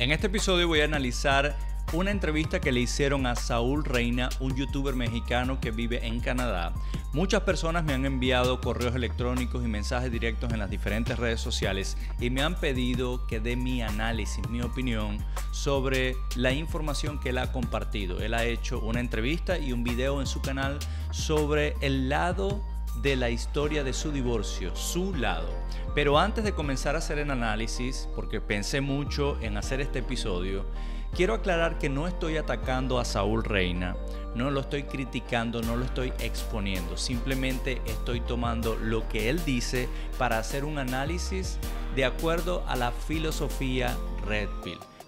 En este episodio voy a analizar una entrevista que le hicieron a Saúl Reina, un youtuber mexicano que vive en Canadá. Muchas personas me han enviado correos electrónicos y mensajes directos en las diferentes redes sociales y me han pedido que dé mi análisis, mi opinión sobre la información que él ha compartido. Él ha hecho una entrevista y un video en su canal sobre el lado de la historia de su divorcio, su lado. Pero antes de comenzar a hacer el análisis, porque pensé mucho en hacer este episodio, quiero aclarar que no estoy atacando a Saúl Reina, no lo estoy criticando, no lo estoy exponiendo, simplemente estoy tomando lo que él dice para hacer un análisis de acuerdo a la filosofía Red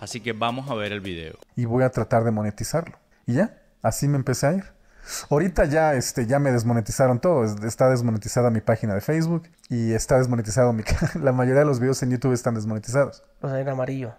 Así que vamos a ver el video. Y voy a tratar de monetizarlo. Y ya, así me empecé a ir. Ahorita ya, este, ya me desmonetizaron todo. Está desmonetizada mi página de Facebook y está desmonetizado mi... la mayoría de los videos en YouTube están desmonetizados. O sea, en amarillo.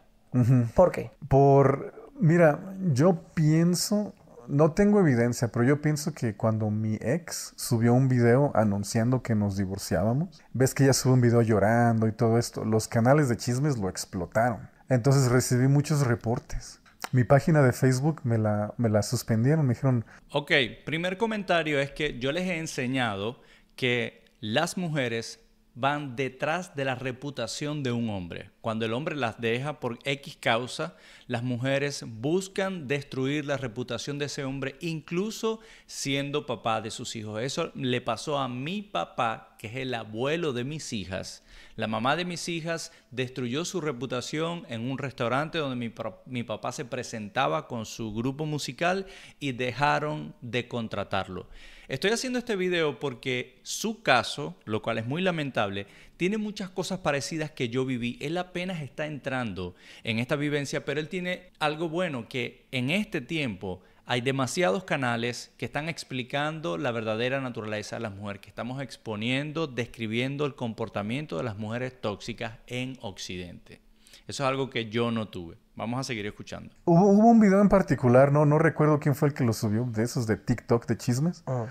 ¿Por qué? Por... Mira, yo pienso... No tengo evidencia, pero yo pienso que cuando mi ex subió un video anunciando que nos divorciábamos, ves que ella subió un video llorando y todo esto, los canales de chismes lo explotaron. Entonces recibí muchos reportes mi página de Facebook me la, me la suspendieron, me dijeron... Ok, primer comentario es que yo les he enseñado que las mujeres van detrás de la reputación de un hombre. Cuando el hombre las deja por X causa, las mujeres buscan destruir la reputación de ese hombre, incluso siendo papá de sus hijos. Eso le pasó a mi papá, que es el abuelo de mis hijas. La mamá de mis hijas destruyó su reputación en un restaurante donde mi, papá se presentaba con su grupo musical y dejaron de contratarlo. Estoy haciendo este video porque su caso, lo cual es muy lamentable, tiene muchas cosas parecidas que yo viví. Él apenas está entrando en esta vivencia, pero él tiene algo bueno que en este tiempo hay demasiados canales que están explicando la verdadera naturaleza de las mujeres, que estamos exponiendo, describiendo el comportamiento de las mujeres tóxicas en Occidente. Eso es algo que yo no tuve. Vamos a seguir escuchando. Hubo, un video en particular, no, no recuerdo quién fue el que lo subió, de esos de TikTok de chismes. Ah.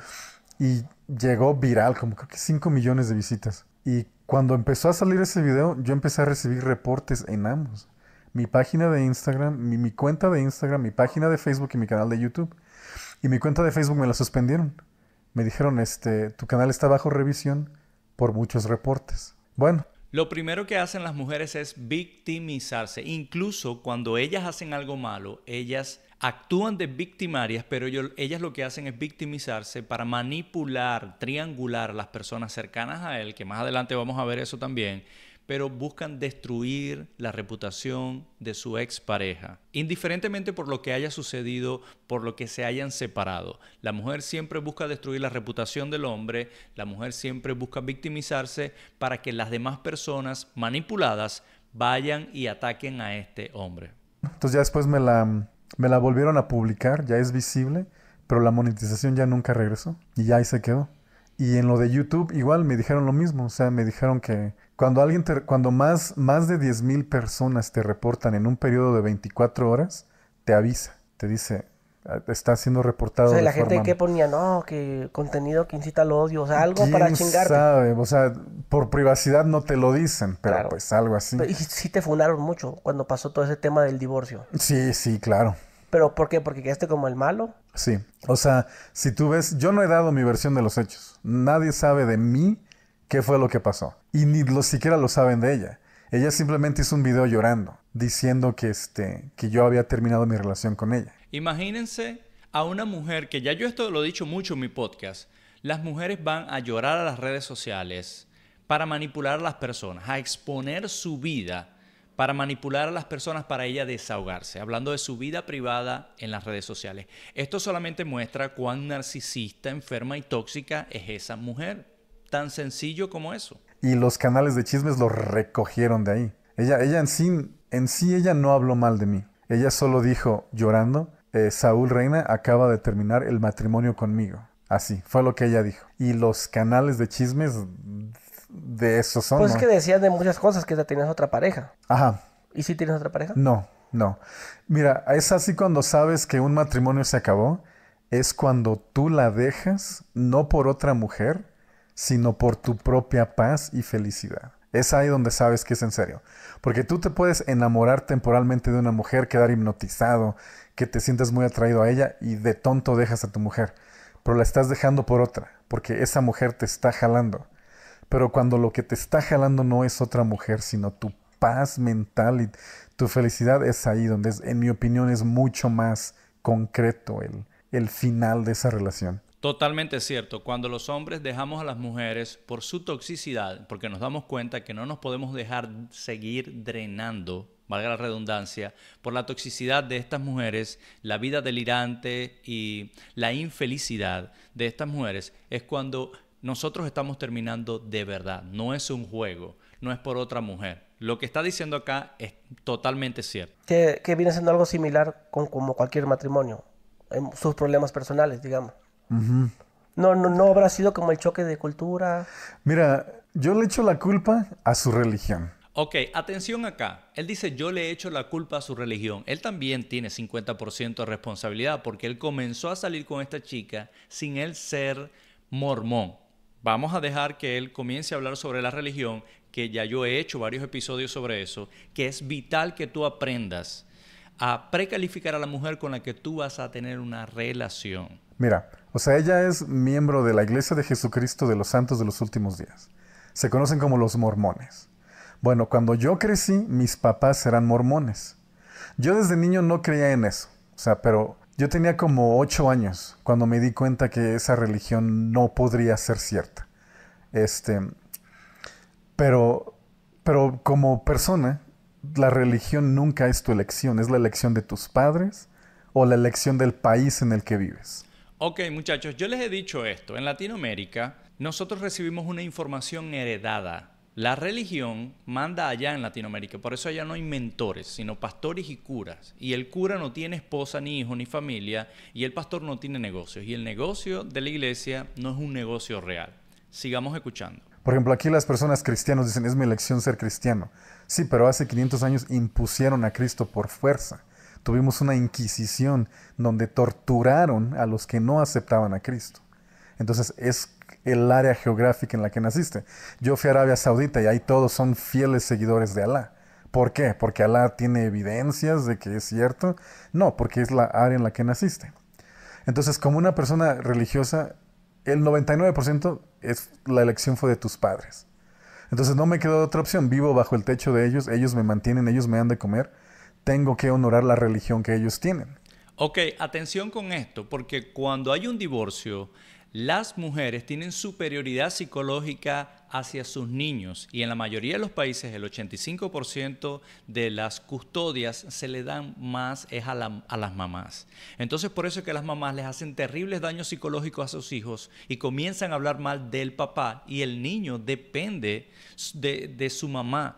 Y llegó viral, como creo que 5 millones de visitas. Y cuando empezó a salir ese video, yo empecé a recibir reportes en ambos. Mi página de Instagram, mi, mi cuenta de Instagram, mi página de Facebook y mi canal de YouTube. Y mi cuenta de Facebook me la suspendieron. Me dijeron, este, tu canal está bajo revisión por muchos reportes. Bueno, lo primero que hacen las mujeres es victimizarse. Incluso cuando ellas hacen algo malo, ellas actúan de victimarias, pero ellas lo que hacen es victimizarse para manipular, triangular a las personas cercanas a él, que más adelante vamos a ver eso también pero buscan destruir la reputación de su expareja, indiferentemente por lo que haya sucedido, por lo que se hayan separado. La mujer siempre busca destruir la reputación del hombre, la mujer siempre busca victimizarse para que las demás personas manipuladas vayan y ataquen a este hombre. Entonces ya después me la, me la volvieron a publicar, ya es visible, pero la monetización ya nunca regresó y ya ahí se quedó. Y en lo de YouTube igual me dijeron lo mismo, o sea, me dijeron que cuando alguien cuando más, más de 10.000 personas te reportan en un periodo de 24 horas, te avisa, te dice, ah, está siendo reportado. O sea, la gente que ponía, no, que contenido que incita al odio, o sea, algo para chingarte. sabe? O sea, por privacidad no te lo dicen, pero pues algo así. y sí te funaron mucho cuando pasó todo ese tema del divorcio. Sí, sí, claro. ¿Pero por qué? ¿Porque quedaste como el malo? Sí, o sea, si tú ves, yo no he dado mi versión de los hechos. Nadie sabe de mí qué fue lo que pasó. Y ni los siquiera lo saben de ella. Ella simplemente hizo un video llorando, diciendo que, este, que yo había terminado mi relación con ella. Imagínense a una mujer, que ya yo esto lo he dicho mucho en mi podcast, las mujeres van a llorar a las redes sociales para manipular a las personas, a exponer su vida para manipular a las personas para ella desahogarse, hablando de su vida privada en las redes sociales. Esto solamente muestra cuán narcisista, enferma y tóxica es esa mujer. Tan sencillo como eso. Y los canales de chismes lo recogieron de ahí. Ella, ella en, sí, en sí, ella no habló mal de mí. Ella solo dijo, llorando, eh, Saúl Reina acaba de terminar el matrimonio conmigo. Así, fue lo que ella dijo. Y los canales de chismes de esos son. Pues es que decías de muchas cosas que ya tenías otra pareja. Ajá. ¿Y si tienes otra pareja? No, no. Mira, es así cuando sabes que un matrimonio se acabó, es cuando tú la dejas, no por otra mujer, sino por tu propia paz y felicidad. Es ahí donde sabes que es en serio. Porque tú te puedes enamorar temporalmente de una mujer, quedar hipnotizado, que te sientas muy atraído a ella y de tonto dejas a tu mujer. Pero la estás dejando por otra, porque esa mujer te está jalando. Pero cuando lo que te está jalando no es otra mujer, sino tu paz mental y tu felicidad es ahí donde, en mi opinión, es mucho más concreto el, el final de esa relación. Totalmente cierto. Cuando los hombres dejamos a las mujeres por su toxicidad, porque nos damos cuenta que no nos podemos dejar seguir drenando, valga la redundancia, por la toxicidad de estas mujeres, la vida delirante y la infelicidad de estas mujeres, es cuando nosotros estamos terminando de verdad, no es un juego, no es por otra mujer. Lo que está diciendo acá es totalmente cierto. Que, que viene siendo algo similar con como cualquier matrimonio, sus problemas personales, digamos. no, no, no habrá sido como el choque de cultura. Mira, yo le echo la culpa a su religión. Ok, atención acá. Él dice, yo le echo la culpa a su religión. Él también tiene 50% de responsabilidad porque él comenzó a salir con esta chica sin él ser mormón. Vamos a dejar que él comience a hablar sobre la religión, que ya yo he hecho varios episodios sobre eso, que es vital que tú aprendas a precalificar a la mujer con la que tú vas a tener una relación. Mira, o sea, ella es miembro de la Iglesia de Jesucristo de los Santos de los Últimos Días. Se conocen como los mormones. Bueno, cuando yo crecí, mis papás eran mormones. Yo desde niño no creía en eso. O sea, pero yo tenía como ocho años cuando me di cuenta que esa religión no podría ser cierta. Este, pero, pero como persona, la religión nunca es tu elección, es la elección de tus padres o la elección del país en el que vives. Ok, muchachos, yo les he dicho esto. En Latinoamérica, nosotros recibimos una información heredada la religión manda allá en Latinoamérica, por eso allá no hay mentores, sino pastores y curas. Y el cura no tiene esposa, ni hijo, ni familia, y el pastor no tiene negocios. Y el negocio de la iglesia no es un negocio real. Sigamos escuchando. Por ejemplo, aquí las personas cristianas dicen, es mi elección ser cristiano. Sí, pero hace 500 años impusieron a Cristo por fuerza. Tuvimos una inquisición donde torturaron a los que no aceptaban a Cristo. Entonces es el área geográfica en la que naciste. Yo fui a Arabia Saudita y ahí todos son fieles seguidores de Alá. ¿Por qué? ¿Porque Alá tiene evidencias de que es cierto? No, porque es la área en la que naciste. Entonces, como una persona religiosa, el 99% es, la elección fue de tus padres. Entonces no me quedó otra opción. Vivo bajo el techo de ellos, ellos me mantienen, ellos me dan de comer. Tengo que honorar la religión que ellos tienen. Ok, atención con esto, porque cuando hay un divorcio, las mujeres tienen superioridad psicológica hacia sus niños y en la mayoría de los países el 85% de las custodias se le dan más es a, las mamás. Entonces por eso es que las mamás les hacen terribles daños psicológicos a sus hijos y comienzan a hablar mal del papá y el niño depende de, de su mamá.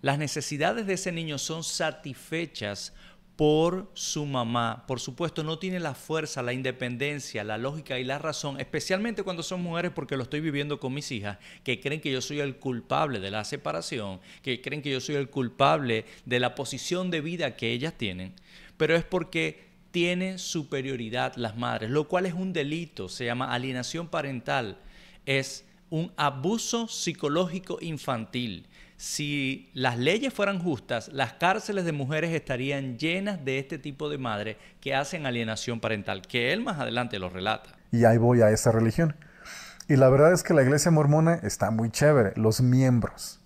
Las necesidades de ese niño son satisfechas por su mamá. Por supuesto, no tiene la fuerza, la independencia, la lógica y la razón, especialmente cuando son mujeres, porque lo estoy viviendo con mis hijas, que creen que yo soy el culpable de la separación, que creen que yo soy el culpable de la posición de vida que ellas tienen, pero es porque tienen superioridad las madres, lo cual es un delito, se llama alienación parental, es un abuso psicológico infantil si las leyes fueran justas, las cárceles de mujeres estarían llenas de este tipo de madres que hacen alienación parental, que él más adelante lo relata. Y ahí voy a esa religión. Y la verdad es que la iglesia mormona está muy chévere, los miembros.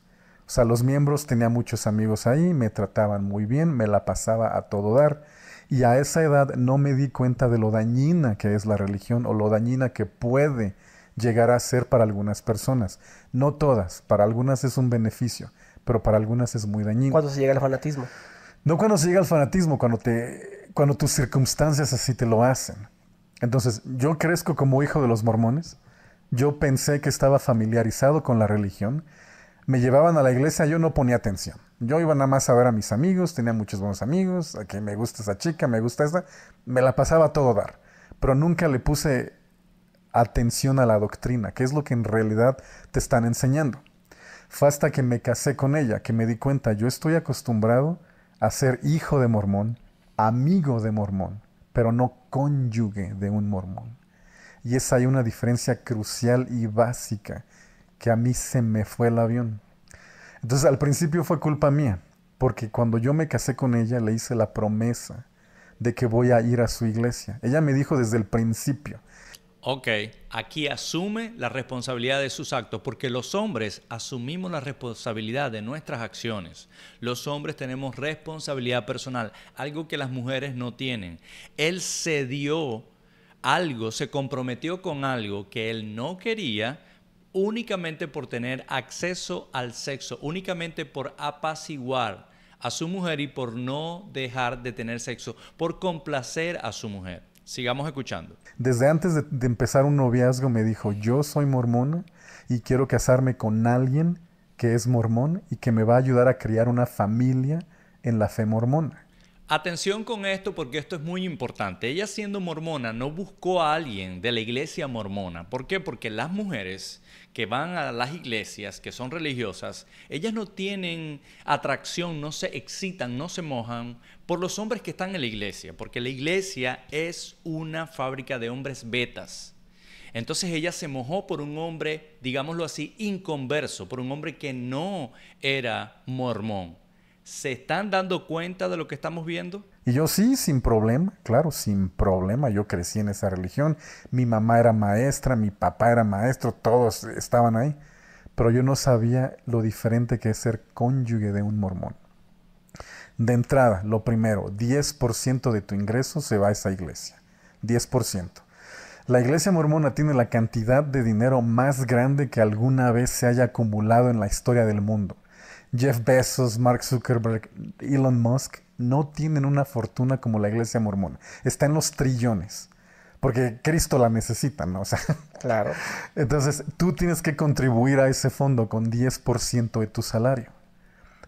O sea, los miembros tenía muchos amigos ahí, me trataban muy bien, me la pasaba a todo dar. Y a esa edad no me di cuenta de lo dañina que es la religión o lo dañina que puede llegará a ser para algunas personas. No todas, para algunas es un beneficio, pero para algunas es muy dañino. ¿Cuándo se llega al fanatismo? No cuando se llega al fanatismo, cuando, te, cuando tus circunstancias así te lo hacen. Entonces, yo crezco como hijo de los mormones, yo pensé que estaba familiarizado con la religión, me llevaban a la iglesia, yo no ponía atención. Yo iba nada más a ver a mis amigos, tenía muchos buenos amigos, a que me gusta esa chica, me gusta esta, me la pasaba todo dar, pero nunca le puse atención a la doctrina, que es lo que en realidad te están enseñando. Fue hasta que me casé con ella que me di cuenta, yo estoy acostumbrado a ser hijo de mormón, amigo de mormón, pero no cónyuge de un mormón. Y esa hay una diferencia crucial y básica, que a mí se me fue el avión. Entonces al principio fue culpa mía, porque cuando yo me casé con ella le hice la promesa de que voy a ir a su iglesia. Ella me dijo desde el principio, Ok, aquí asume la responsabilidad de sus actos, porque los hombres asumimos la responsabilidad de nuestras acciones. Los hombres tenemos responsabilidad personal, algo que las mujeres no tienen. Él se dio algo, se comprometió con algo que él no quería únicamente por tener acceso al sexo, únicamente por apaciguar a su mujer y por no dejar de tener sexo, por complacer a su mujer. Sigamos escuchando. Desde antes de, empezar un noviazgo me dijo, yo soy mormona y quiero casarme con alguien que es mormón y que me va a ayudar a crear una familia en la fe mormona. Atención con esto porque esto es muy importante. Ella siendo mormona no buscó a alguien de la iglesia mormona. ¿Por qué? Porque las mujeres que van a las iglesias, que son religiosas, ellas no tienen atracción, no se excitan, no se mojan por los hombres que están en la iglesia, porque la iglesia es una fábrica de hombres betas. Entonces ella se mojó por un hombre, digámoslo así, inconverso, por un hombre que no era mormón. ¿Se están dando cuenta de lo que estamos viendo? Y yo sí, sin problema, claro, sin problema. Yo crecí en esa religión. Mi mamá era maestra, mi papá era maestro, todos estaban ahí. Pero yo no sabía lo diferente que es ser cónyuge de un mormón. De entrada, lo primero, 10% de tu ingreso se va a esa iglesia. 10%. La iglesia mormona tiene la cantidad de dinero más grande que alguna vez se haya acumulado en la historia del mundo. Jeff Bezos, Mark Zuckerberg, Elon Musk, no tienen una fortuna como la iglesia mormona. Está en los trillones. Porque Cristo la necesita, ¿no? O sea, claro. Entonces, tú tienes que contribuir a ese fondo con 10% de tu salario.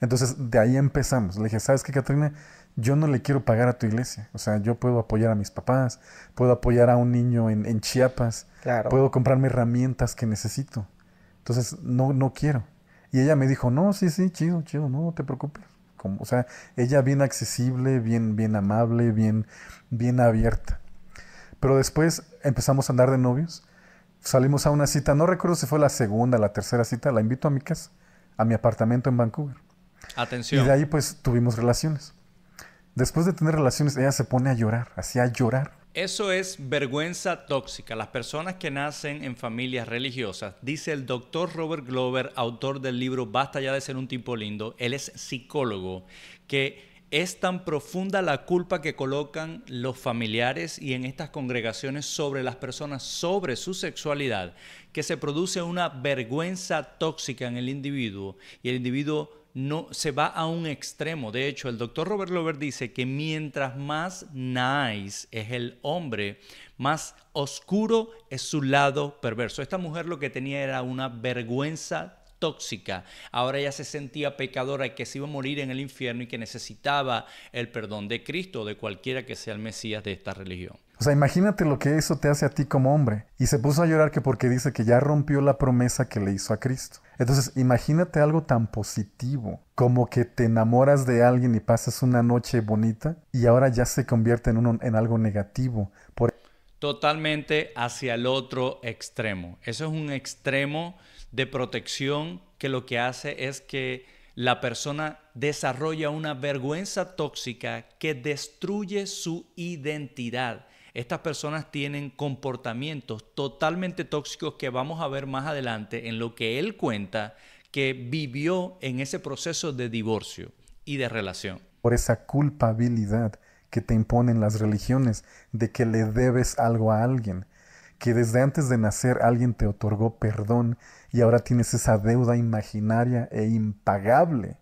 Entonces, de ahí empezamos. Le dije, ¿sabes qué, Catrina? Yo no le quiero pagar a tu iglesia. O sea, yo puedo apoyar a mis papás, puedo apoyar a un niño en, Chiapas, puedo comprarme herramientas que necesito. Entonces, no, no quiero. Y ella me dijo, no, sí, sí, chido, chido, no, te preocupes. Como, o sea, ella bien accesible, bien, bien amable, bien, bien abierta. Pero después empezamos a andar de novios, salimos a una cita, no recuerdo si fue la segunda, la tercera cita, la invito a mi casa, a mi apartamento en Vancouver. Atención. Y de ahí pues tuvimos relaciones. Después de tener relaciones, ella se pone a llorar, hacía llorar. Eso es vergüenza tóxica. Las personas que nacen en familias religiosas, dice el doctor Robert Glover, autor del libro Basta ya de ser un tipo lindo, él es psicólogo, que es tan profunda la culpa que colocan los familiares y en estas congregaciones sobre las personas, sobre su sexualidad, que se produce una vergüenza tóxica en el individuo y el individuo no se va a un extremo. De hecho, el doctor Robert Lover dice que mientras más nice es el hombre, más oscuro es su lado perverso. Esta mujer lo que tenía era una vergüenza tóxica. Ahora ella se sentía pecadora y que se iba a morir en el infierno y que necesitaba el perdón de Cristo o de cualquiera que sea el Mesías de esta religión. O sea, imagínate lo que eso te hace a ti como hombre. Y se puso a llorar que porque dice que ya rompió la promesa que le hizo a Cristo. Entonces, imagínate algo tan positivo como que te enamoras de alguien y pasas una noche bonita y ahora ya se convierte en, en algo negativo. Por... Totalmente hacia el otro extremo. Eso es un extremo de protección que lo que hace es que la persona desarrolla una vergüenza tóxica que destruye su identidad. Estas personas tienen comportamientos totalmente tóxicos que vamos a ver más adelante en lo que él cuenta que vivió en ese proceso de divorcio y de relación. Por esa culpabilidad que te imponen las religiones de que le debes algo a alguien, que desde antes de nacer alguien te otorgó perdón y ahora tienes esa deuda imaginaria e impagable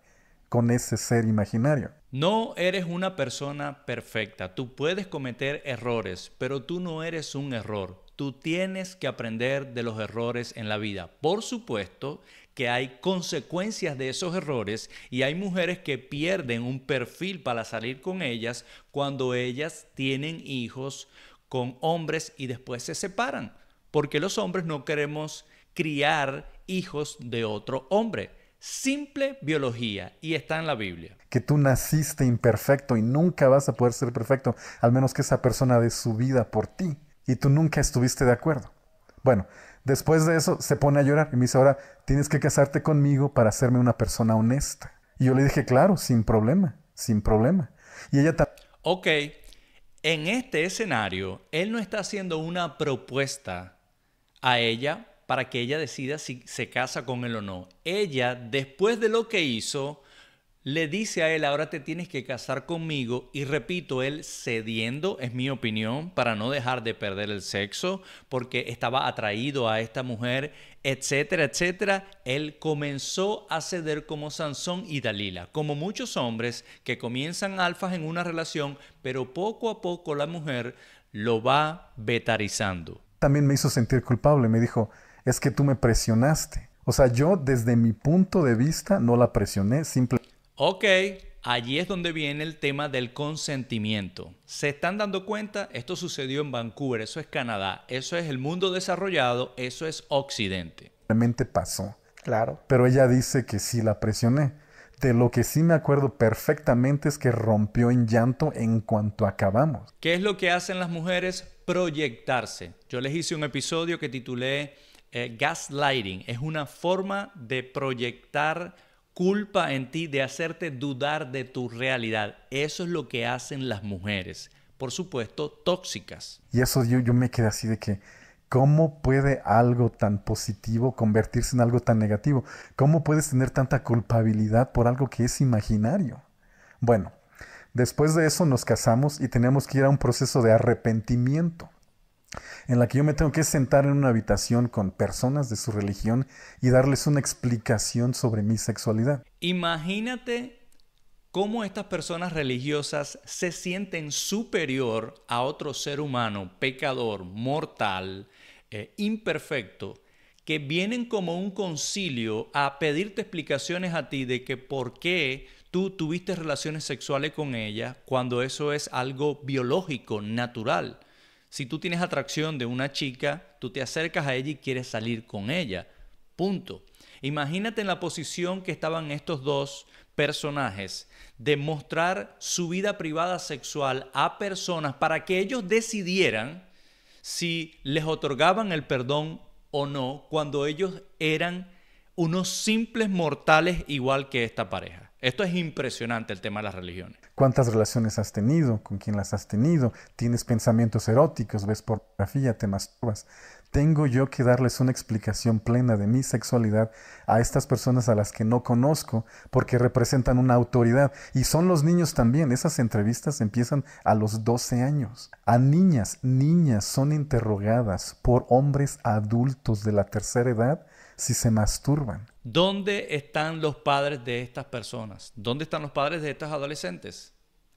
con ese ser imaginario. No eres una persona perfecta, tú puedes cometer errores, pero tú no eres un error. Tú tienes que aprender de los errores en la vida. Por supuesto que hay consecuencias de esos errores y hay mujeres que pierden un perfil para salir con ellas cuando ellas tienen hijos, con hombres y después se separan, porque los hombres no queremos criar hijos de otro hombre. Simple biología y está en la Biblia. Que tú naciste imperfecto y nunca vas a poder ser perfecto, al menos que esa persona dé su vida por ti y tú nunca estuviste de acuerdo. Bueno, después de eso se pone a llorar y me dice, ahora tienes que casarte conmigo para hacerme una persona honesta. Y yo le dije, claro, sin problema, sin problema. Y ella también... Ok, en este escenario, él no está haciendo una propuesta a ella para que ella decida si se casa con él o no. Ella, después de lo que hizo, le dice a él, ahora te tienes que casar conmigo. Y repito, él cediendo, es mi opinión, para no dejar de perder el sexo, porque estaba atraído a esta mujer, etcétera, etcétera. Él comenzó a ceder como Sansón y Dalila, como muchos hombres que comienzan alfas en una relación, pero poco a poco la mujer lo va betarizando. También me hizo sentir culpable, me dijo, es que tú me presionaste. O sea, yo desde mi punto de vista no la presioné, simplemente Ok, allí es donde viene el tema del consentimiento. ¿Se están dando cuenta? Esto sucedió en Vancouver, eso es Canadá, eso es el mundo desarrollado, eso es Occidente. Realmente pasó. Claro. Pero ella dice que sí la presioné. De lo que sí me acuerdo perfectamente es que rompió en llanto en cuanto acabamos. ¿Qué es lo que hacen las mujeres? Proyectarse. Yo les hice un episodio que titulé eh, Gaslighting. Es una forma de proyectar culpa en ti de hacerte dudar de tu realidad. Eso es lo que hacen las mujeres, por supuesto, tóxicas. Y eso yo, me quedé así de que, ¿cómo puede algo tan positivo convertirse en algo tan negativo? ¿Cómo puedes tener tanta culpabilidad por algo que es imaginario? Bueno, después de eso nos casamos y tenemos que ir a un proceso de arrepentimiento en la que yo me tengo que sentar en una habitación con personas de su religión y darles una explicación sobre mi sexualidad. Imagínate cómo estas personas religiosas se sienten superior a otro ser humano, pecador, mortal, eh, imperfecto, que vienen como un concilio a pedirte explicaciones a ti de que por qué tú tuviste relaciones sexuales con ella cuando eso es algo biológico, natural. Si tú tienes atracción de una chica, tú te acercas a ella y quieres salir con ella. Punto. Imagínate en la posición que estaban estos dos personajes de mostrar su vida privada sexual a personas para que ellos decidieran si les otorgaban el perdón o no cuando ellos eran unos simples mortales igual que esta pareja. Esto es impresionante el tema de las religiones cuántas relaciones has tenido, con quién las has tenido, tienes pensamientos eróticos, ves pornografía, te masturbas. Tengo yo que darles una explicación plena de mi sexualidad a estas personas a las que no conozco porque representan una autoridad. Y son los niños también. Esas entrevistas empiezan a los 12 años. A niñas, niñas son interrogadas por hombres adultos de la tercera edad si se masturban. ¿Dónde están los padres de estas personas? ¿Dónde están los padres de estos adolescentes?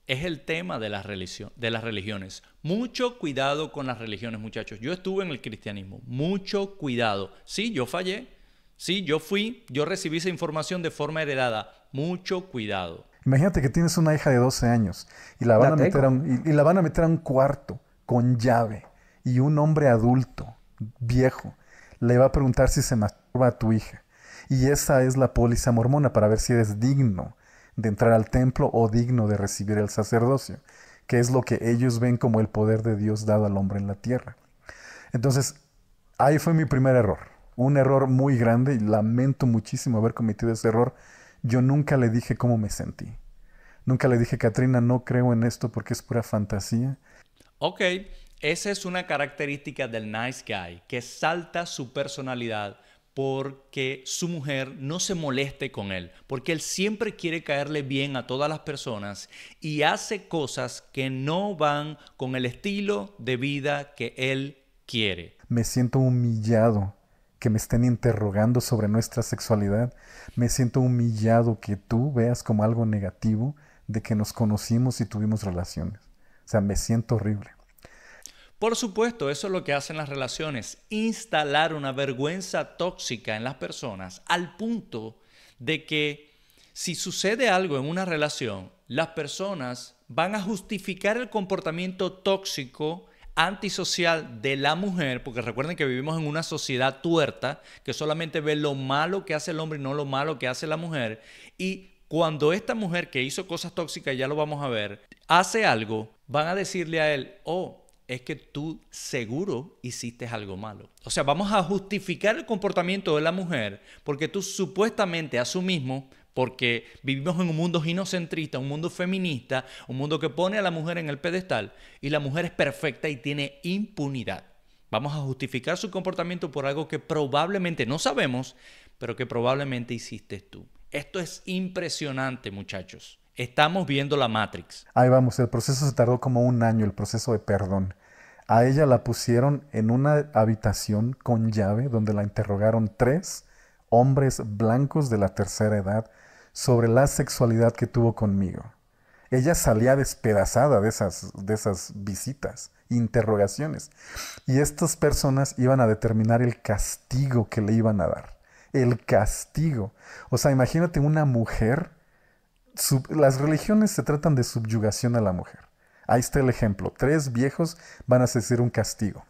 Es el tema de las, religiones. Mucho cuidado con las religiones, muchachos. Yo estuve en el cristianismo. Mucho cuidado. Sí, yo fallé. Sí, yo fui. Yo recibí esa información de forma heredada. Mucho cuidado. Imagínate que tienes una hija de 12 años y la van a meter a un cuarto con llave y un hombre adulto, viejo, le va a preguntar si se masturba a tu hija. Y esa es la póliza mormona para ver si eres digno de entrar al templo o digno de recibir el sacerdocio, que es lo que ellos ven como el poder de Dios dado al hombre en la tierra. Entonces, ahí fue mi primer error, un error muy grande y lamento muchísimo haber cometido ese error. Yo nunca le dije cómo me sentí. Nunca le dije, Katrina, no creo en esto porque es pura fantasía. Ok, esa es una característica del nice guy, que salta su personalidad porque su mujer no se moleste con él, porque él siempre quiere caerle bien a todas las personas y hace cosas que no van con el estilo de vida que él quiere. Me siento humillado que me estén interrogando sobre nuestra sexualidad, me siento humillado que tú veas como algo negativo de que nos conocimos y tuvimos relaciones. O sea, me siento horrible. Por supuesto, eso es lo que hacen las relaciones, instalar una vergüenza tóxica en las personas al punto de que si sucede algo en una relación, las personas van a justificar el comportamiento tóxico antisocial de la mujer, porque recuerden que vivimos en una sociedad tuerta que solamente ve lo malo que hace el hombre y no lo malo que hace la mujer, y cuando esta mujer que hizo cosas tóxicas, ya lo vamos a ver, hace algo, van a decirle a él, oh, es que tú seguro hiciste algo malo. O sea, vamos a justificar el comportamiento de la mujer porque tú supuestamente a su mismo, porque vivimos en un mundo ginocentrista, un mundo feminista, un mundo que pone a la mujer en el pedestal y la mujer es perfecta y tiene impunidad. Vamos a justificar su comportamiento por algo que probablemente no sabemos, pero que probablemente hiciste tú. Esto es impresionante, muchachos. Estamos viendo la Matrix. Ahí vamos, el proceso se tardó como un año, el proceso de perdón. A ella la pusieron en una habitación con llave donde la interrogaron tres hombres blancos de la tercera edad sobre la sexualidad que tuvo conmigo. Ella salía despedazada de esas, de esas visitas, interrogaciones. Y estas personas iban a determinar el castigo que le iban a dar. El castigo. O sea, imagínate una mujer. las religiones se tratan de subyugación a la mujer. Ahí está el ejemplo. Tres viejos van a hacer un castigo.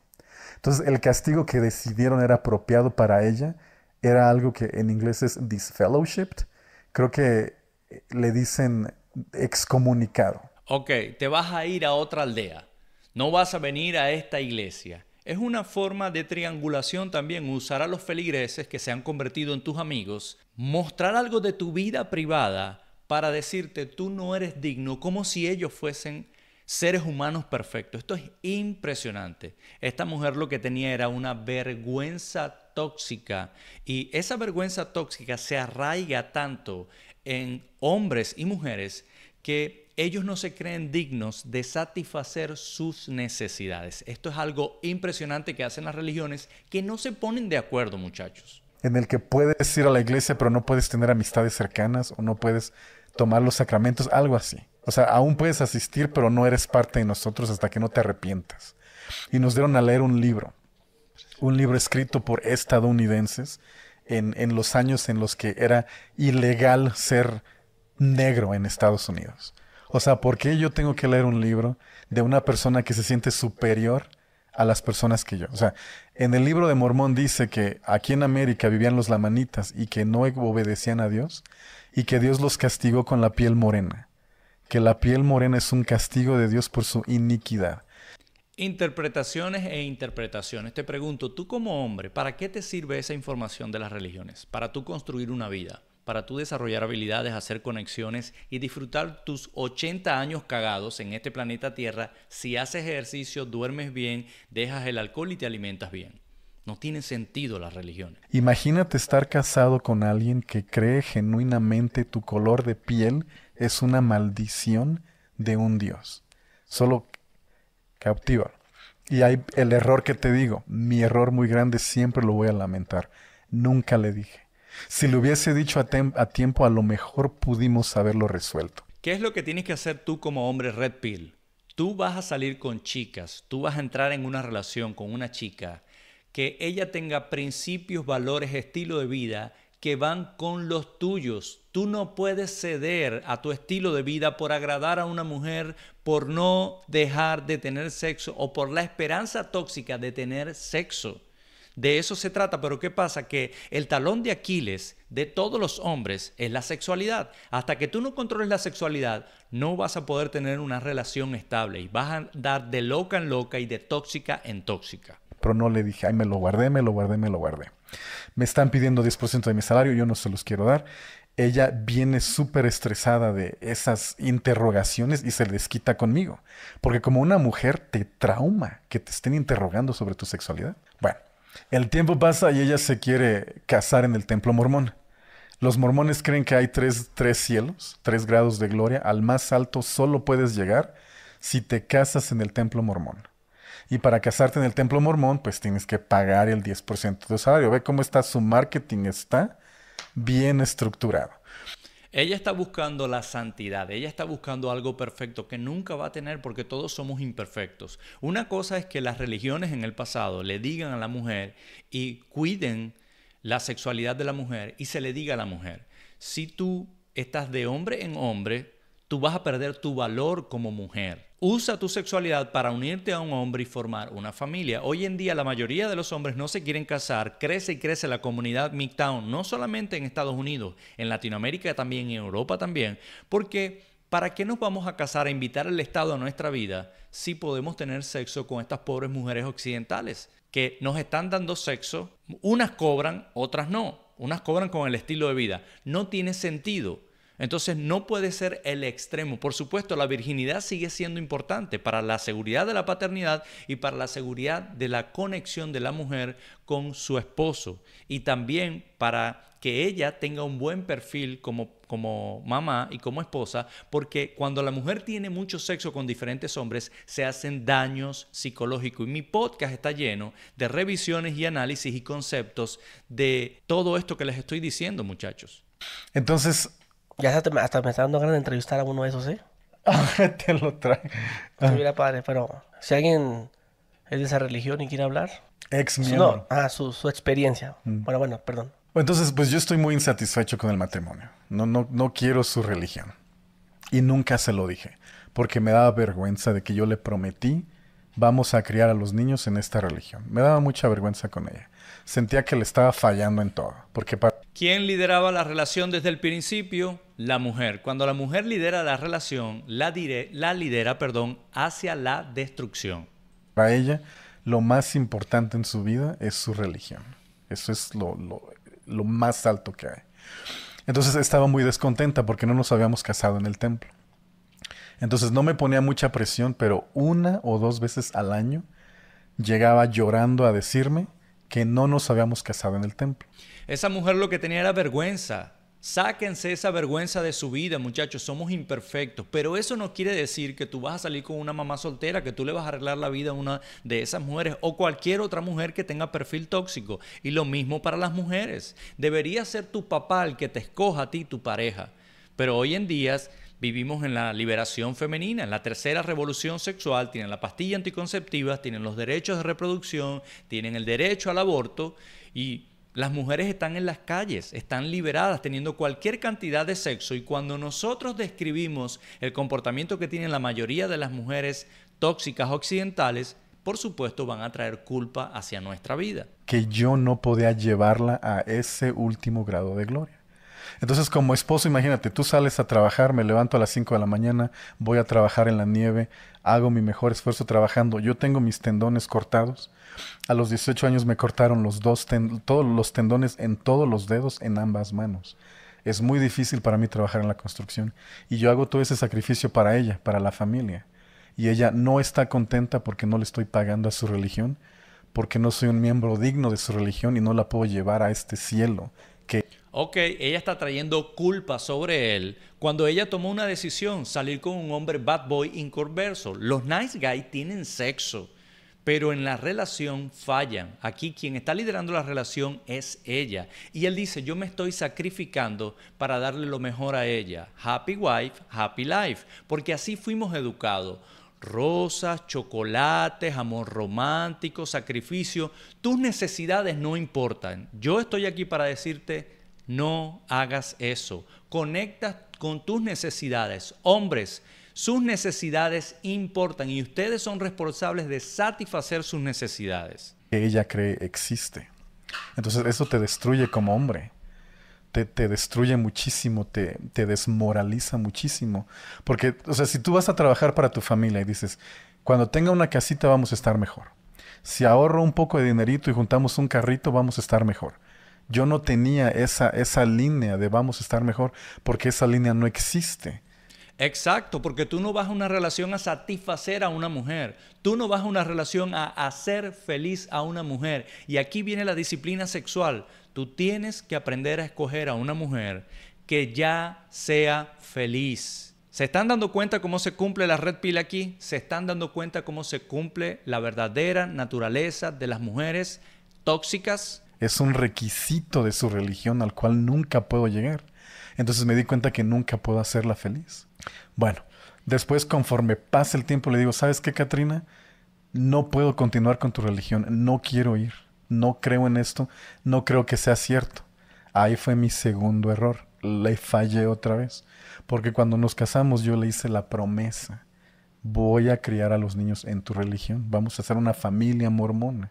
Entonces el castigo que decidieron era apropiado para ella. Era algo que en inglés es disfellowshipped. Creo que eh, le dicen excomunicado. Ok, te vas a ir a otra aldea. No vas a venir a esta iglesia. Es una forma de triangulación también usar a los feligreses que se han convertido en tus amigos, mostrar algo de tu vida privada para decirte tú no eres digno, como si ellos fuesen seres humanos perfectos. Esto es impresionante. Esta mujer lo que tenía era una vergüenza tóxica y esa vergüenza tóxica se arraiga tanto en hombres y mujeres que ellos no se creen dignos de satisfacer sus necesidades. Esto es algo impresionante que hacen las religiones que no se ponen de acuerdo, muchachos. En el que puedes ir a la iglesia pero no puedes tener amistades cercanas o no puedes tomar los sacramentos, algo así. O sea, aún puedes asistir, pero no eres parte de nosotros hasta que no te arrepientas. Y nos dieron a leer un libro, un libro escrito por estadounidenses en, los años en los que era ilegal ser negro en Estados Unidos. O sea, ¿por qué yo tengo que leer un libro de una persona que se siente superior a las personas que yo? O sea, en el libro de Mormón dice que aquí en América vivían los lamanitas y que no obedecían a Dios y que Dios los castigó con la piel morena, que la piel morena es un castigo de Dios por su iniquidad. Interpretaciones e interpretaciones. Te pregunto, tú como hombre, ¿para qué te sirve esa información de las religiones? Para tú construir una vida, para tú desarrollar habilidades, hacer conexiones y disfrutar tus 80 años cagados en este planeta Tierra si haces ejercicio, duermes bien, dejas el alcohol y te alimentas bien. No tiene sentido la religión. Imagínate estar casado con alguien que cree genuinamente tu color de piel es una maldición de un Dios. Solo cautiva. Y hay el error que te digo, mi error muy grande siempre lo voy a lamentar. Nunca le dije. Si le hubiese dicho a tiempo, a lo mejor pudimos haberlo resuelto. ¿Qué es lo que tienes que hacer tú como hombre red pill? Tú vas a salir con chicas, tú vas a entrar en una relación con una chica que ella tenga principios, valores, estilo de vida que van con los tuyos. Tú no puedes ceder a tu estilo de vida por agradar a una mujer, por no dejar de tener sexo o por la esperanza tóxica de tener sexo. De eso se trata, pero ¿qué pasa? Que el talón de Aquiles de todos los hombres es la sexualidad. Hasta que tú no controles la sexualidad, no vas a poder tener una relación estable y vas a dar de loca en loca y de tóxica en tóxica pero no le dije, ay, me lo guardé, me lo guardé, me lo guardé. Me están pidiendo 10% de mi salario, yo no se los quiero dar. Ella viene súper estresada de esas interrogaciones y se les quita conmigo. Porque como una mujer te trauma que te estén interrogando sobre tu sexualidad. Bueno, el tiempo pasa y ella se quiere casar en el templo mormón. Los mormones creen que hay tres, tres, cielos, tres grados de gloria. Al más alto solo puedes llegar si te casas en el templo mormón. Y para casarte en el templo mormón, pues tienes que pagar el 10% de salario. Ve cómo está su marketing, está bien estructurado. Ella está buscando la santidad, ella está buscando algo perfecto que nunca va a tener porque todos somos imperfectos. Una cosa es que las religiones en el pasado le digan a la mujer y cuiden la sexualidad de la mujer y se le diga a la mujer, si tú estás de hombre en hombre, tú vas a perder tu valor como mujer. Usa tu sexualidad para unirte a un hombre y formar una familia. Hoy en día la mayoría de los hombres no se quieren casar. Crece y crece la comunidad Mictown, no solamente en Estados Unidos, en Latinoamérica también, en Europa también, porque ¿para qué nos vamos a casar a invitar al Estado a nuestra vida si podemos tener sexo con estas pobres mujeres occidentales que nos están dando sexo? Unas cobran, otras no. Unas cobran con el estilo de vida. No tiene sentido. Entonces no puede ser el extremo. Por supuesto, la virginidad sigue siendo importante para la seguridad de la paternidad y para la seguridad de la conexión de la mujer con su esposo y también para que ella tenga un buen perfil como, como mamá y como esposa, porque cuando la mujer tiene mucho sexo con diferentes hombres, se hacen daños psicológicos. Y mi podcast está lleno de revisiones y análisis y conceptos de todo esto que les estoy diciendo, muchachos. Entonces, ya hasta, me está dando ganas de entrevistar a uno de esos, ¿eh? Te lo trae. Estuviera padre, pero si alguien es de esa religión y quiere hablar. Ex pues, miembro. ah, su, experiencia. Mm. Bueno, bueno, perdón. Entonces, pues yo estoy muy insatisfecho con el matrimonio. No, no, no quiero su religión. Y nunca se lo dije, porque me daba vergüenza de que yo le prometí vamos a criar a los niños en esta religión. Me daba mucha vergüenza con ella. Sentía que le estaba fallando en todo, porque ¿Quién lideraba la relación desde el principio? la mujer. Cuando la mujer lidera la relación, la, diré, la lidera, perdón, hacia la destrucción. Para ella, lo más importante en su vida es su religión. Eso es lo, lo más alto que hay. Entonces estaba muy descontenta porque no nos habíamos casado en el templo. Entonces no me ponía mucha presión, pero una o dos veces al año llegaba llorando a decirme que no nos habíamos casado en el templo. Esa mujer lo que tenía era vergüenza. Sáquense esa vergüenza de su vida, muchachos, somos imperfectos, pero eso no quiere decir que tú vas a salir con una mamá soltera, que tú le vas a arreglar la vida a una de esas mujeres o cualquier otra mujer que tenga perfil tóxico. Y lo mismo para las mujeres. Debería ser tu papá el que te escoja a ti tu pareja. Pero hoy en día vivimos en la liberación femenina, en la tercera revolución sexual, tienen la pastilla anticonceptiva, tienen los derechos de reproducción, tienen el derecho al aborto y las mujeres están en las calles, están liberadas, teniendo cualquier cantidad de sexo y cuando nosotros describimos el comportamiento que tienen la mayoría de las mujeres tóxicas occidentales, por supuesto van a traer culpa hacia nuestra vida. Que yo no podía llevarla a ese último grado de gloria. Entonces, como esposo, imagínate, tú sales a trabajar, me levanto a las 5 de la mañana, voy a trabajar en la nieve, hago mi mejor esfuerzo trabajando. Yo tengo mis tendones cortados. A los 18 años me cortaron los dos todos los tendones en todos los dedos, en ambas manos. Es muy difícil para mí trabajar en la construcción y yo hago todo ese sacrificio para ella, para la familia. Y ella no está contenta porque no le estoy pagando a su religión, porque no soy un miembro digno de su religión y no la puedo llevar a este cielo que Ok, ella está trayendo culpa sobre él cuando ella tomó una decisión, salir con un hombre bad boy incorverso. Los nice guys tienen sexo, pero en la relación fallan. Aquí quien está liderando la relación es ella. Y él dice, yo me estoy sacrificando para darle lo mejor a ella. Happy wife, happy life, porque así fuimos educados rosas, chocolates, amor romántico, sacrificio. Tus necesidades no importan. Yo estoy aquí para decirte no hagas eso. Conecta con tus necesidades. Hombres, sus necesidades importan y ustedes son responsables de satisfacer sus necesidades. Ella cree existe. Entonces eso te destruye como hombre. Te, destruye muchísimo, te, te, desmoraliza muchísimo. Porque, o sea, si tú vas a trabajar para tu familia y dices, cuando tenga una casita vamos a estar mejor. Si ahorro un poco de dinerito y juntamos un carrito, vamos a estar mejor. Yo no tenía esa, esa línea de vamos a estar mejor porque esa línea no existe. Exacto, porque tú no vas a una relación a satisfacer a una mujer, tú no vas a una relación a hacer feliz a una mujer. Y aquí viene la disciplina sexual. Tú tienes que aprender a escoger a una mujer que ya sea feliz. ¿Se están dando cuenta cómo se cumple la red pill aquí? ¿Se están dando cuenta cómo se cumple la verdadera naturaleza de las mujeres tóxicas? es un requisito de su religión al cual nunca puedo llegar. Entonces me di cuenta que nunca puedo hacerla feliz. Bueno, después conforme pasa el tiempo le digo, ¿sabes qué, Katrina? No puedo continuar con tu religión, no quiero ir, no creo en esto, no creo que sea cierto. Ahí fue mi segundo error, le fallé otra vez, porque cuando nos casamos yo le hice la promesa voy a criar a los niños en tu religión, vamos a hacer una familia mormona.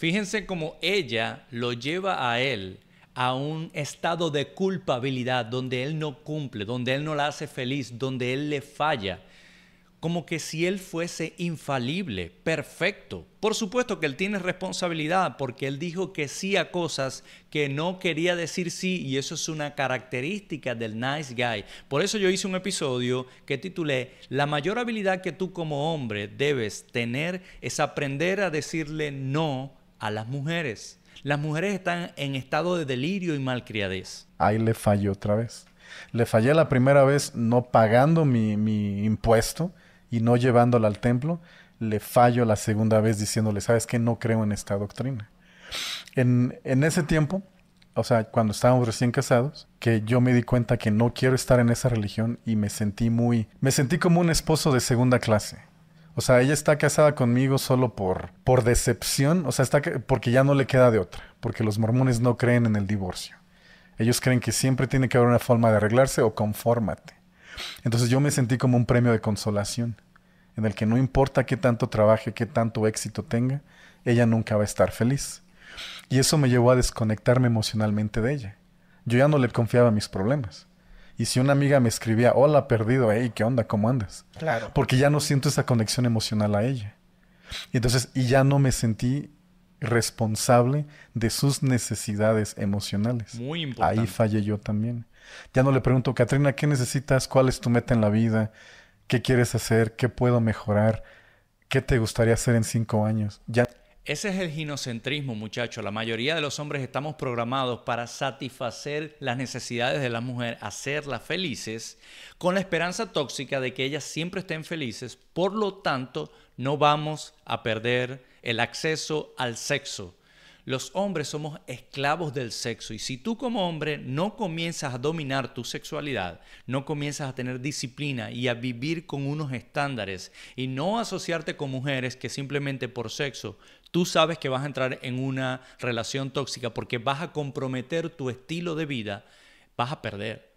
Fíjense cómo ella lo lleva a él a un estado de culpabilidad donde él no cumple, donde él no la hace feliz, donde él le falla. Como que si él fuese infalible, perfecto. Por supuesto que él tiene responsabilidad porque él dijo que sí a cosas que no quería decir sí y eso es una característica del nice guy. Por eso yo hice un episodio que titulé La mayor habilidad que tú como hombre debes tener es aprender a decirle no a las mujeres. Las mujeres están en estado de delirio y malcriadez. Ahí le fallé otra vez. Le fallé la primera vez no pagando mi, impuesto y no llevándola al templo. Le fallo la segunda vez diciéndole, sabes que no creo en esta doctrina. En, en ese tiempo, o sea, cuando estábamos recién casados, que yo me di cuenta que no quiero estar en esa religión y me sentí muy, me sentí como un esposo de segunda clase. O sea, ella está casada conmigo solo por, por decepción, o sea, está porque ya no le queda de otra, porque los mormones no creen en el divorcio. Ellos creen que siempre tiene que haber una forma de arreglarse o confórmate. Entonces yo me sentí como un premio de consolación, en el que no importa qué tanto trabaje, qué tanto éxito tenga, ella nunca va a estar feliz. Y eso me llevó a desconectarme emocionalmente de ella. Yo ya no le confiaba mis problemas. Y si una amiga me escribía, hola, perdido, hey, ¿qué onda? ¿Cómo andas? Claro. Porque ya no siento esa conexión emocional a ella. Y entonces, y ya no me sentí responsable de sus necesidades emocionales. Muy importante. Ahí fallé yo también. Ya no le pregunto, Katrina, ¿qué necesitas? ¿Cuál es tu meta en la vida? ¿Qué quieres hacer? ¿Qué puedo mejorar? ¿Qué te gustaría hacer en cinco años? Ya ese es el ginocentrismo, muchachos. La mayoría de los hombres estamos programados para satisfacer las necesidades de la mujer, hacerlas felices, con la esperanza tóxica de que ellas siempre estén felices. Por lo tanto, no vamos a perder el acceso al sexo los hombres somos esclavos del sexo y si tú como hombre no comienzas a dominar tu sexualidad, no comienzas a tener disciplina y a vivir con unos estándares y no asociarte con mujeres que simplemente por sexo tú sabes que vas a entrar en una relación tóxica porque vas a comprometer tu estilo de vida, vas a perder.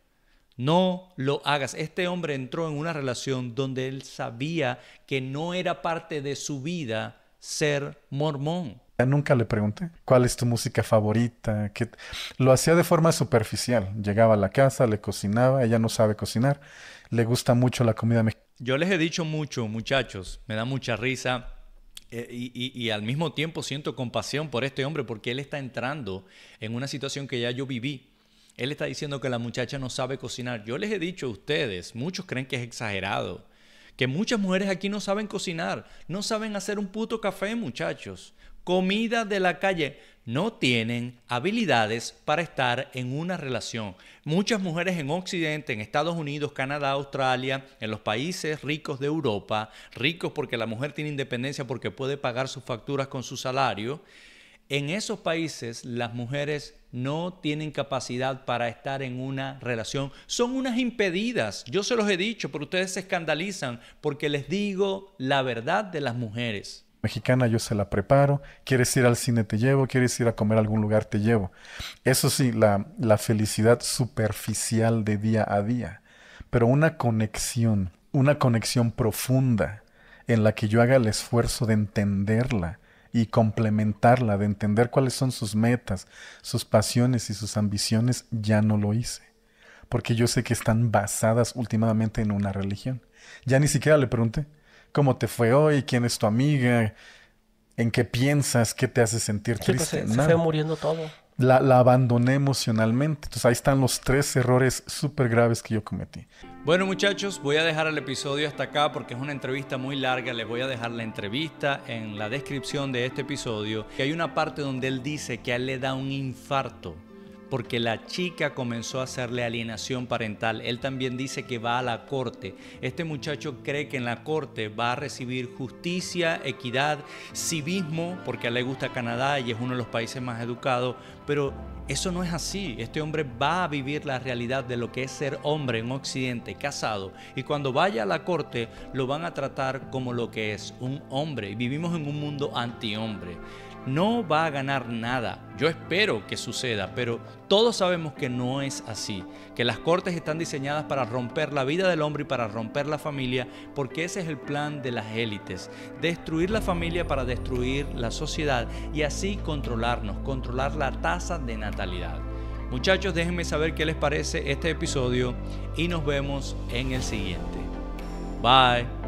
No lo hagas. Este hombre entró en una relación donde él sabía que no era parte de su vida ser mormón. Ya nunca le pregunté cuál es tu música favorita. ¿Qué? Lo hacía de forma superficial. Llegaba a la casa, le cocinaba, ella no sabe cocinar, le gusta mucho la comida mexicana. Yo les he dicho mucho, muchachos, me da mucha risa eh, y, y, y al mismo tiempo siento compasión por este hombre porque él está entrando en una situación que ya yo viví. Él está diciendo que la muchacha no sabe cocinar. Yo les he dicho a ustedes, muchos creen que es exagerado, que muchas mujeres aquí no saben cocinar, no saben hacer un puto café, muchachos comida de la calle, no tienen habilidades para estar en una relación. Muchas mujeres en Occidente, en Estados Unidos, Canadá, Australia, en los países ricos de Europa, ricos porque la mujer tiene independencia porque puede pagar sus facturas con su salario, en esos países las mujeres no tienen capacidad para estar en una relación. Son unas impedidas. Yo se los he dicho, pero ustedes se escandalizan porque les digo la verdad de las mujeres mexicana, yo se la preparo. Quieres ir al cine, te llevo. Quieres ir a comer a algún lugar, te llevo. Eso sí, la, la felicidad superficial de día a día. Pero una conexión, una conexión profunda en la que yo haga el esfuerzo de entenderla y complementarla, de entender cuáles son sus metas, sus pasiones y sus ambiciones, ya no lo hice. Porque yo sé que están basadas últimamente en una religión. Ya ni siquiera le pregunté, cómo te fue hoy, quién es tu amiga, en qué piensas, qué te hace sentir pues, triste. se, fue muriendo todo. La, abandoné emocionalmente. Entonces ahí están los tres errores súper graves que yo cometí. Bueno muchachos, voy a dejar el episodio hasta acá porque es una entrevista muy larga. Les voy a dejar la entrevista en la descripción de este episodio. Que hay una parte donde él dice que a él le da un infarto porque la chica comenzó a hacerle alienación parental. Él también dice que va a la corte. Este muchacho cree que en la corte va a recibir justicia, equidad, civismo, porque a él le gusta Canadá y es uno de los países más educados, pero eso no es así. Este hombre va a vivir la realidad de lo que es ser hombre en Occidente, casado. Y cuando vaya a la corte, lo van a tratar como lo que es un hombre. Y vivimos en un mundo antihombre no va a ganar nada. Yo espero que suceda, pero todos sabemos que no es así, que las cortes están diseñadas para romper la vida del hombre y para romper la familia, porque ese es el plan de las élites, destruir la familia para destruir la sociedad y así controlarnos, controlar la tasa de natalidad. Muchachos, déjenme saber qué les parece este episodio y nos vemos en el siguiente. Bye.